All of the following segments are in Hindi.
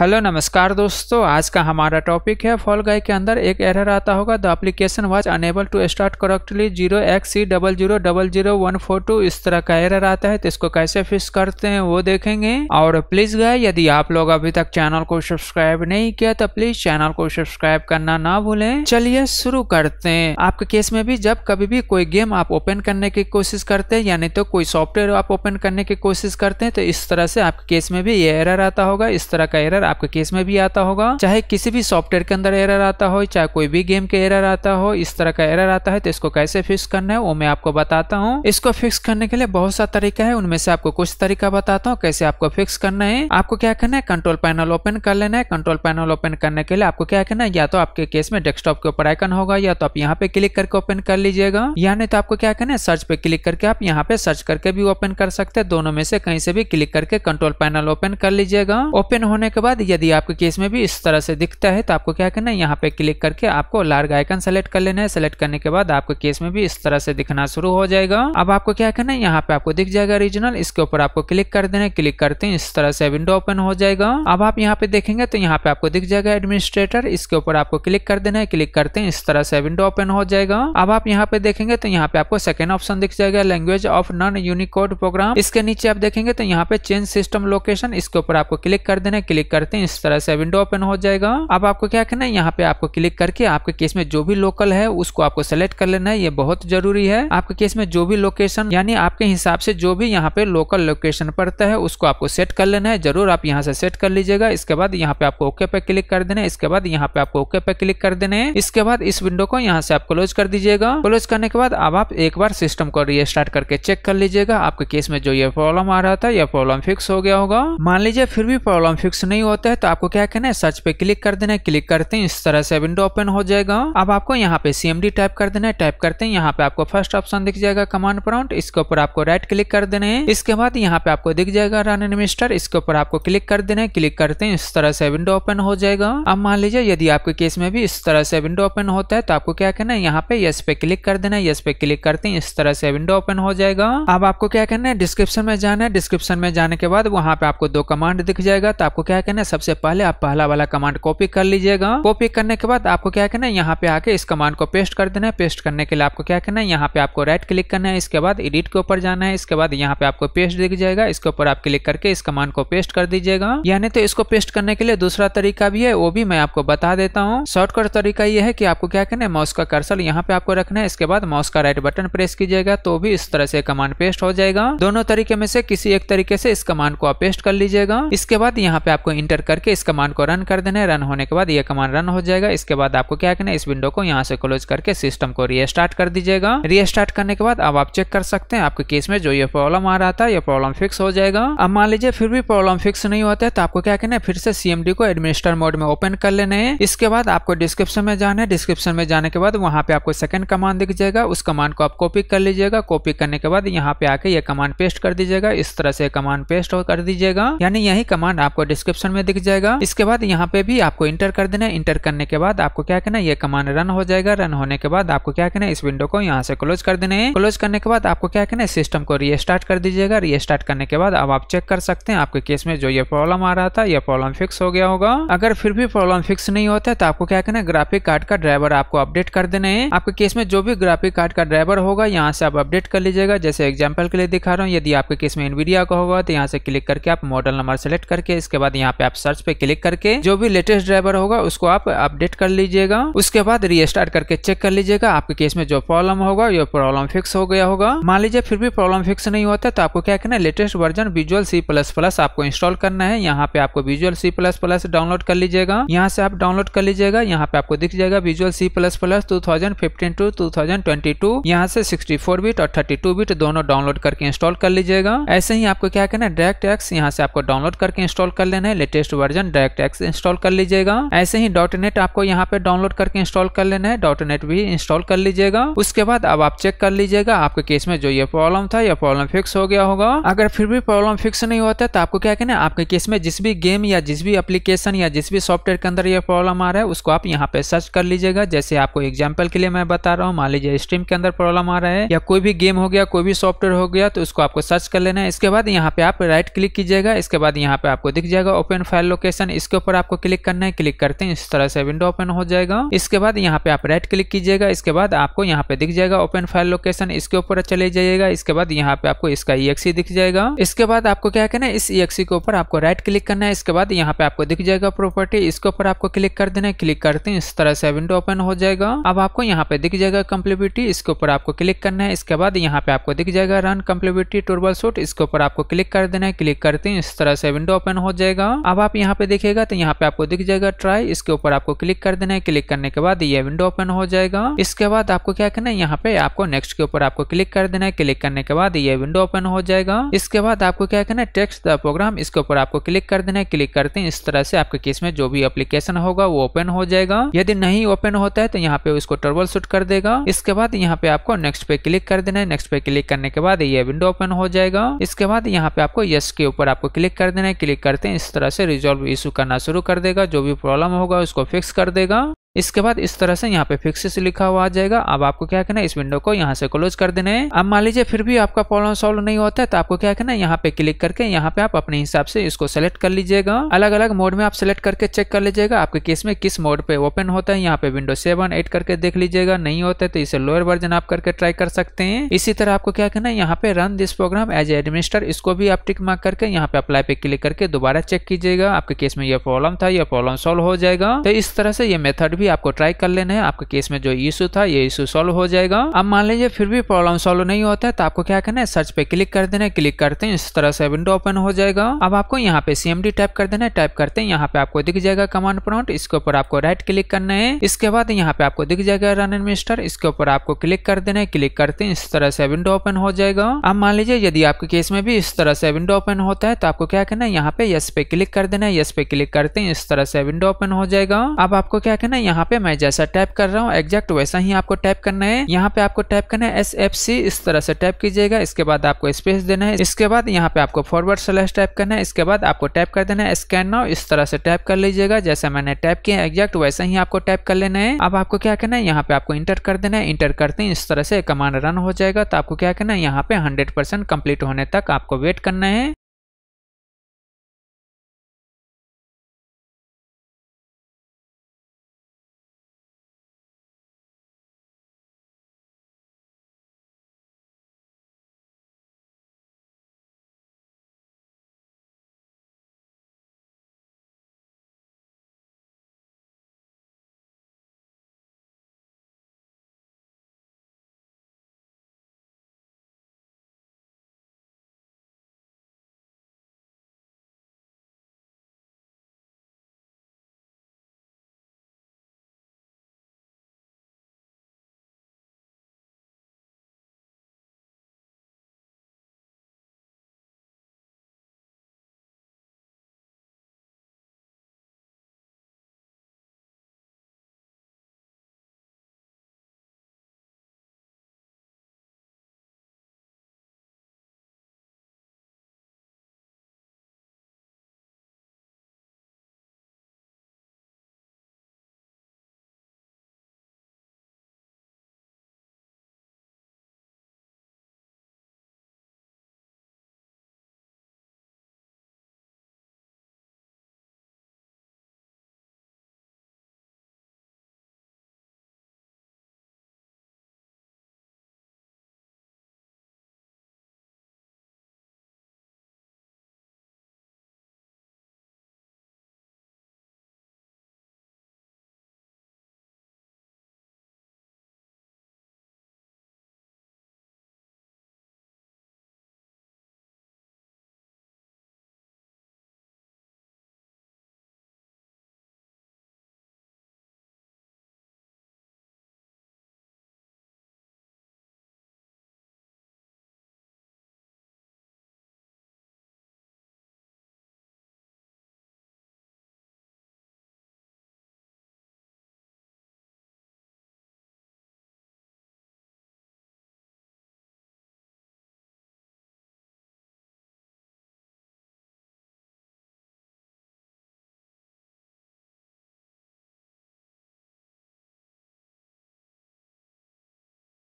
हेलो नमस्कार दोस्तों आज का हमारा टॉपिक है फॉल गाय के अंदर एक एरर आता होगा the application was unable to start correctly zero x C double zero double zero one four two इस तरह का एरर आता है तो इसको कैसे फिक्स करते हैं वो देखेंगे और प्लीज गाय यदि आप लोग अभी तक चैनल को सब्सक्राइब नहीं किया तो प्लीज चैनल को सब्सक्राइब करना ना भूले चलिए शुरू करते हैं आपके केस में भी जब कभी भी कोई गेम आप ओपन करने की कोशिश करते हैं यानी तो कोई सॉफ्टवेयर आप ओपन करने की कोशिश करते हैं तो इस तरह से आपके केस में भी ये एरर आता होगा इस तरह का एरर आपके केस में भी आता होगा चाहे किसी भी सॉफ्टवेयर के अंदर एरर आता हो चाहे कोई भी गेम के एरर आता हो इस तरह का एरर आता है तो इसको कैसे फिक्स करना है वो मैं आपको बताता हूँ इसको फिक्स करने के लिए बहुत सा तरीका है उनमें से आपको कुछ तरीका बताता हूँ कैसे आपको फिक्स करना है आपको क्या करना है कंट्रोल पैनल ओपन कर लेना है कंट्रोल पैनल ओपन करने के लिए आपको क्या करना है या तो आपके केस में डेस्कटॉप के ऊपर आइकन होगा या तो आप यहाँ पे क्लिक करके ओपन कर लीजिएगा या नहीं तो आपको क्या करना है सर्च पे क्लिक करके आप यहाँ पे सर्च करके भी ओपन कर सकते हैं दोनों में से कहीं से भी क्लिक करके कंट्रोल पैनल ओपन कर लीजिएगा ओपन होने के बाद बाद यदि आपके केस में भी इस तरह से दिखता है तो आपको क्या करना है यहाँ पे क्लिक करके आपको लार्ग आइकन सेलेक्ट कर लेना है सेलेक्ट करने के बाद आपके केस में भी इस तरह से दिखना शुरू हो जाएगा अब आपको क्या करना है यहाँ पे आपको दिख जाएगा रीजनल इसके ऊपर आपको क्लिक कर देना है क्लिक करते हैं इस तरह से विंडो ओपन हो जाएगा अब आप यहाँ पे देखेंगे तो यहाँ पे आपको दिख जाएगा एडमिनिस्ट्रेटर इसके ऊपर आपको क्लिक कर देना है क्लिक करते हैं इस तरह से विंडो ओपन हो जाएगा अब आप यहाँ पे देखेंगे तो यहाँ पे आपको सेकंड ऑप्शन दिख जाएगा language of non Unicode program इसके नीचे आप देखेंगे तो यहाँ पे चेंज सिस्टम लोकेशन इसके ऊपर आपको क्लिक कर देना है क्लिक कर करते हैं इस तरह से विंडो ओपन हो जाएगा अब आपको क्या करना है यहाँ पे आपको क्लिक करके आपके केस में जो भी लोकल है उसको आपको सेलेक्ट कर लेना है ये बहुत जरूरी है आपके केस में जो भी लोकेशन यानी आपके हिसाब से जो भी यहाँ पे लोकल लोकेशन पड़ता है उसको आपको सेट कर लेना है जरूर आप यहाँ से सेट कर लीजिएगा इसके बाद यहाँ पे आपको ओके पे क्लिक कर देना है इसके बाद यहाँ पे आपको ओके पे क्लिक कर देने इसके बाद इस विंडो को यहाँ से आप क्लोज कर दीजिएगा क्लोज करने के बाद अब आप एक बार सिस्टम को रिस्टार्ट करके चेक कर लीजिएगा आपके केस में जो ये प्रॉब्लम आ रहा था यह प्रॉब्लम फिक्स हो गया होगा मान लीजिए फिर भी प्रॉब्लम फिक्स नहीं हो होता है तो आपको क्या करना है सर्च पे क्लिक कर देना है क्लिक करते हैं इस तरह से विंडो ओपन हो जाएगा अब आपको यहाँ पे सीएम टाइप कर देना है टाइप करते हैं यहाँ पे आपको फर्स्ट ऑप्शन दिख जाएगा कमांड प्रॉन्ट इसके ऊपर आपको राइट क्लिक कर देना है इसके बाद यहाँ पे आपको दिख जाएगा रन एडमिनिस्टर इसके ऊपर आपको क्लिक कर देना है क्लिक करते हैं इस तरह से विंडो ओपन हो जाएगा अब मान लीजिए यदि आपके केस में भी इस तरह से विंडो ओपन होता है तो आपको क्या करना है यहाँ पे यस पे क्लिक कर देना है यस पे क्लिक करते हैं इस तरह से विंडो ओपन हो जाएगा अब आपको क्या करना है डिस्क्रिप्शन में जाना है डिस्क्रिप्शन में जाने के बाद वहाँ पे आपको दो कमांड दिख जाएगा तो आपको क्या करना करना है सबसे पहले आप पहला वाला कमांड कॉपी कर लीजिएगा कॉपी करने के बाद आपको क्या करना है यहाँ पे आके इस कमांड को पेस्ट कर देना है पेस्ट करने के लिए आपको क्या करना है यहाँ पे आपको राइट क्लिक करना है इसके बाद एडिट के ऊपर जाना है इसके बाद यहाँ पे आपको पेस्ट दिख जाएगा इसके ऊपर आप क्लिक करके इस कमांड को पेस्ट कर दीजिएगा यानी तो इसको पेस्ट करने के लिए दूसरा तरीका भी है वो भी मैं आपको बता देता हूँ शॉर्टकट तरीका ये है की आपको क्या करना है माउस का कर्सल यहाँ पे आपको रखना है इसके बाद माउस का राइट बटन प्रेस कीजिएगा तो भी इस तरह से कमांड पेस्ट हो जाएगा दोनों तरीके में से किसी एक तरीके से इस कमांड को आप पेस्ट कर लीजिएगा इसके बाद यहाँ पे आपको इंटर करके इस कमांड को रन कर देना है रन होने के बाद ये कमांड रन हो जाएगा इसके बाद आपको क्या करना है इस विंडो को यहाँ से क्लोज करके सिस्टम को रीस्टार्ट कर दीजिएगा रीस्टार्ट करने के बाद अब आप चेक कर सकते हैं आपके केस में जो ये प्रॉब्लम आ रहा था यह प्रॉब्लम फिक्स हो जाएगा अब मान लीजिए फिर भी प्रॉब्लम फिक्स नहीं होता है तो आपको क्या करना है फिर से सीएमडी को एडमिनिस्टर मोड में ओपन कर लेने इसके बाद आपको डिस्क्रिप्शन में जाना है डिस्क्रिप्शन में जाने के बाद वहां पे आपको सेकंड कमांड दिख जाएगा उस कमांड को आप कॉपी कर लीजिएगा कॉपी करने के बाद यहाँ पे आके ये कमांड पेस्ट कर दीजिएगा इस तरह से कमांड पेस्ट कर दीजिएगा यानी यही कमांड आपको डिस्क्रिप्शन में में दिख जाएगा इसके बाद यहाँ पे भी आपको इंटर कर देना इंटर करने के बाद आपको क्या करना ये कमांड रन हो जाएगा रन होने के बाद आपको क्या करना इस विंडो को यहाँ से क्लोज कर देना है क्लोज करने के बाद आपको क्या करना है सिस्टम को रिस्टार्ट कर दीजिएगा रिस्टार्ट करने के बाद अब आप चेक कर सकते हैं आपके केस में जो ये प्रॉब्लम आ रहा था यह प्रॉब्लम फिक्स हो गया होगा अगर फिर भी प्रॉब्लम फिक्स नहीं होता तो आपको क्या करना ग्राफिक कार्ड का ड्राइवर आपको अपडेट कर देना है आपके केस में जो भी ग्राफिक कार्ड का ड्राइवर होगा यहाँ से आप अपडेट कर लीजिएगा जैसे एग्जाम्पल के लिए दिखा रहा हूँ यदि आपके केस में इनविडिया का होगा तो यहाँ से क्लिक करके आप मॉडल नंबर सेलेक्ट करके इसके बाद यहाँ पे आप सर्च पे क्लिक करके जो भी लेटेस्ट ड्राइवर होगा उसको आप अपडेट कर लीजिएगा उसके बाद रिस्टार्ट करके चेक कर लीजिएगा आपके केस में जो प्रॉब्लम होगा ये प्रॉब्लम फिक्स हो गया होगा मान लीजिए फिर भी प्रॉब्लम फिक्स नहीं होता तो आपको क्या करना है latest version visual C plus plus आपको इंस्टॉल करना है यहाँ पे आपको visual C plus plus download कर लीजिएगा यहाँ से आप डाउनलोड कर लीजिएगा यहाँ पे आपको दिख जाएगा visual C plus plus two thousand fifteen to two thousand twenty two यहाँ से सिक्सटी फोर बिट और थर्टी टू बिट दोनों डाउनलोड करके इंस्टॉल कर लीजिएगा ऐसे ही आपको क्या करना है डायरेक्ट एक्स यहाँ से आपको डाउनलोड करके इंस्टॉल कर लेना है latest latest version DirectX install कर लीजिएगा ऐसे ही डॉट नेट आपको यहाँ पे डाउनलोड करके इंस्टॉल कर लेना है डॉट नेट भी इंस्टॉल कर लीजिएगा उसके बाद अब आप चेक कर लीजिएगा आपके केस में जो ये प्रॉब्लम था यह प्रॉब्लम फिक्स हो गया होगा अगर फिर भी प्रॉब्लम फिक्स नहीं होता तो आपको क्या कहना है आपके केस में जिस भी गेम या जिस भी एप्लीकेशन या जिस भी सॉफ्टवेयर के अंदर यह प्रॉब्लम आ रहा है उसको आप यहाँ पे सर्च कर लीजिएगा जैसे आपको एग्जाम्पल के लिए मैं बता रहा हूँ मान लीजिए स्ट्रीम के अंदर प्रॉब्लम आ रहा है या कोई भी गेम हो गया कोई भी सॉफ्टवेयर हो गया तो उसको आपको सर्च कर लेना है इसके बाद यहाँ पे आप राइट क्लिक कीजिएगा इसके बाद यहाँ पे आपको दिख जाएगा ओपन फाइल लोकेशन इसके ऊपर आपको क्लिक करना है क्लिक करते हैं इस तरह से विंडो ओपन हो जाएगा इसके बाद यहाँ पे आप राइट क्लिक कीजिएगा इसके बाद आपको यहाँ पे दिख जाएगा ओपन फाइल लोकेशन इसके ऊपर चले जाइएगा इसके बाद यहाँ पे आपको इसका ई दिख जाएगा इसके बाद आपको क्या करना है इस ई के ऊपर आपको राइट क्लिक करना है इसके बाद यहाँ पे आपको दिख जाएगा प्रॉपर्टी इसके ऊपर आपको क्लिक कर देना है क्लिक करते हैं इस तरह से विंडो ओपन हो जाएगा अब आपको यहाँ पे दिख जाएगा कम्प्लीबिलिटी इसके ऊपर आपको क्लिक करना है इसके बाद यहाँ पे आपको दिख जाएगा रन कम्प्लीबिलिटी टूरबल सूट इसके ऊपर आपको क्लिक कर देना है क्लिक करते हैं इस तरह से विंडो ओपन हो जाएगा अब आप यहाँ पे देखेगा तो यहाँ पे आपको दिख जाएगा ट्राई इसके ऊपर आपको क्लिक कर देना है क्लिक करने के बाद ये विंडो ओपन हो जाएगा इसके बाद आपको क्या करना है यहाँ पे आपको नेक्स्ट के ऊपर आपको क्लिक कर देना है क्लिक करने के बाद ये विंडो ओपन हो जाएगा इसके बाद आपको क्या करना है टेक्स्ट द प्रोग्राम इसके ऊपर आपको क्लिक कर देना है क्लिक करते हैं इस तरह से आपके केस में जो भी एप्लीकेशन होगा वो ओपन हो जाएगा यदि नहीं ओपन होता है तो यहाँ पे उसको ट्रबल शूट कर देगा इसके बाद यहाँ पे आपको नेक्स्ट पे क्लिक कर देना है नेक्स्ट पे क्लिक करने के बाद ये विंडो ओपन हो जाएगा इसके बाद यहाँ पे आपको यस के ऊपर आपको क्लिक कर देना है क्लिक करते हैं इस तरह से से रिजॉल्व इशू करना शुरू कर देगा जो भी प्रॉब्लम होगा उसको फिक्स कर देगा इसके बाद इस तरह से यहाँ पे फिक्सेस लिखा हुआ आ जाएगा अब आपको क्या करना है इस विंडो को यहाँ से क्लोज कर देना है अब मान लीजिए फिर भी आपका प्रॉब्लम सॉल्व नहीं होता है तो आपको क्या करना है यहाँ पे क्लिक करके यहाँ पे आप अपने हिसाब से इसको सेलेक्ट कर लीजिएगा अलग अलग मोड में आप सेलेक्ट करके चेक कर लीजिएगा आपके केस में किस मोड पे ओपन होता है यहाँ पे विंडो सेवन एट करके देख लीजिएगा नहीं होता है तो इसे लोअर वर्जन आप करके ट्राई कर सकते हैं इसी तरह आपको क्या करना है यहाँ पे run this program as administer इसको भी आप टिक मार्क करके यहाँ पे अप्लाई पे क्लिक करके दोबारा चेक कीजिएगा आपके केस में यह प्रॉब्लम था यह प्रॉब्लम सोल्व हो जाएगा तो इस तरह से ये मेथड भी आपको ट्राई कर लेना है आपके केस में जो इशू था ये इशू सॉल्व हो जाएगा अब मान लीजिए फिर भी प्रॉब्लम सॉल्व नहीं होता है तो आपको क्या करना है सर्च पे क्लिक कर देना है क्लिक करते हैं इस तरह से विंडो ओपन हो जाएगा अब आपको यहाँ पे सीएमडी टाइप कर देना है टाइप करते हैं यहाँ पे आपको दिख जाएगा कमांड प्रॉन्ट इसके ऊपर आपको राइट क्लिक करना है इसके बाद यहाँ पे आपको दिख जाएगा रन एडमिनिस्टर इसके ऊपर आपको क्लिक कर देना है क्लिक करते हैं इस तरह से विंडो ओपन हो जाएगा अब मान लीजिए यदि आपके केस में भी इस तरह से विंडो ओपन होता है तो आपको क्या करना है यहाँ पे यस पे क्लिक कर देना है यस पे क्लिक करते हैं इस तरह से विंडो ओपन हो जाएगा अब आपको क्या करना है यहाँ पे मैं जैसा टाइप कर रहा हूँ एग्जैक्ट वैसा ही आपको टाइप करना है यहाँ पे आपको टाइप करना है एस एफ सी इस तरह से टाइप कीजिएगा इसके बाद आपको स्पेस देना है इसके बाद यहाँ पे आपको फॉरवर्ड स्लैश टाइप करना है इसके बाद आपको टाइप कर देना है स्कैन नाउ इस तरह से टाइप कर लीजिएगा जैसा मैंने टाइप किया एग्जैक्ट वैसा ही आपको टाइप कर लेना है अब आपको क्या करना है यहाँ पे आपको इंटर कर देना है इंटर करते हैं इस तरह से कमांड रन हो जाएगा तो आपको क्या करना है यहाँ पे हंड्रेड कंप्लीट होने तक आपको वेट करना है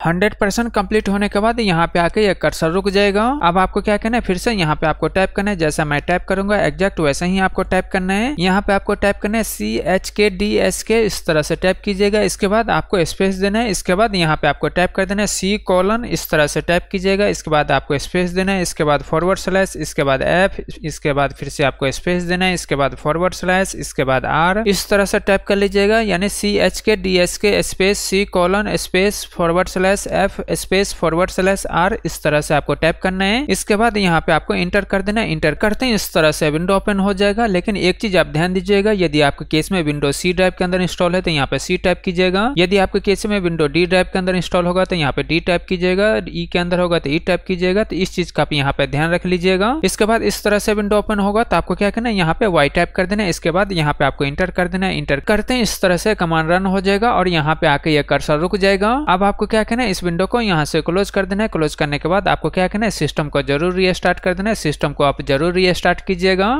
हंड्रेड परसेंट कम्प्लीट होने के बाद यहाँ पे आके ये कर्सर रुक जाएगा अब आपको क्या करना है फिर से यहाँ पे आपको टाइप करना है जैसा मैं टाइप करूंगा एग्जैक्ट वैसे ही आपको टाइप करना है यहाँ पे आपको टाइप करना है C H K D S K इस तरह से टाइप कीजिएगा इसके बाद आपको स्पेस देना है इसके बाद यहाँ पे आपको टाइप कर देना है सी कॉलन इस तरह से टाइप कीजिएगा इसके बाद आपको स्पेस देना है इसके बाद फॉरवर्ड स्लैश इसके बाद एफ इसके बाद फिर से आपको स्पेस देना है इसके बाद फॉरवर्ड स्लैश इसके बाद आर इस तरह से टाइप कर लीजिएगा यानी C H K D S K space C colon space forward slash slash F space forward slash R इस तरह से आपको टाइप करना है इसके बाद यहाँ पे आपको इंटर कर देना इंटर करते हैं इस तरह से विंडो ओपन हो जाएगा लेकिन एक चीज आप ध्यान दीजिएगा यदि आपके केस में विंडो सी ड्राइव के अंदर इंस्टॉल है तो यहाँ पे सी टाइप कीजिएगा यदि आपके केस में विंडो डी ड्राइव के अंदर इंस्टॉल होगा तो यहाँ पे डी टाइप कीजिएगा ई e के अंदर होगा तो ई e टाइप कीजिएगा तो इस चीज का आप यहाँ पे ध्यान रख लीजिएगा इसके बाद इस तरह से विंडो ओपन होगा तो आपको क्या करना है यहाँ पे वाई टाइप कर देना है इसके बाद यहाँ पे आपको इंटर कर देना है इंटर करते हैं इस तरह से कमांड रन हो जाएगा और यहाँ पे आके ये कर्सर रुक जाएगा अब आपको क्या करना करना है इस विंडो को यहाँ से क्लोज कर देना है क्लोज करने के बाद आपको क्या करना है सिस्टम को जरूर रीस्टार्ट कर देना है सिस्टम को आप जरूर रीस्टार्ट कीजिएगा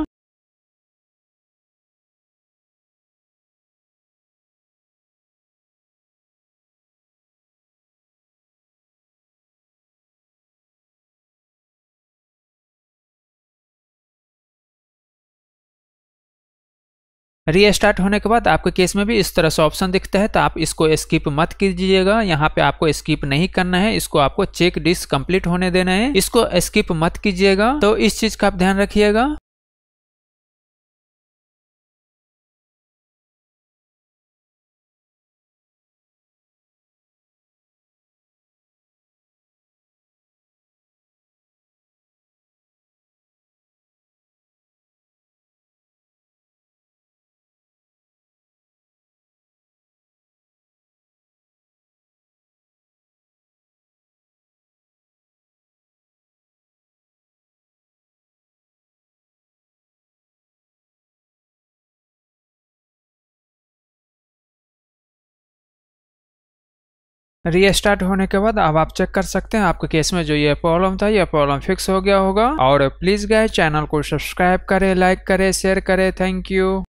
रीस्टार्ट होने के बाद आपके केस में भी इस तरह से ऑप्शन दिखता है तो आप इसको स्किप मत कीजिएगा यहाँ पे आपको स्किप नहीं करना है इसको आपको चेक डिस्क कंप्लीट होने देना है इसको स्किप मत कीजिएगा तो इस चीज का आप ध्यान रखिएगा रीस्टार्ट होने के बाद अब आप चेक कर सकते हैं आपके केस में जो ये प्रॉब्लम था ये प्रॉब्लम फिक्स हो गया होगा और प्लीज गए चैनल को सब्सक्राइब करें लाइक करें शेयर करें थैंक यू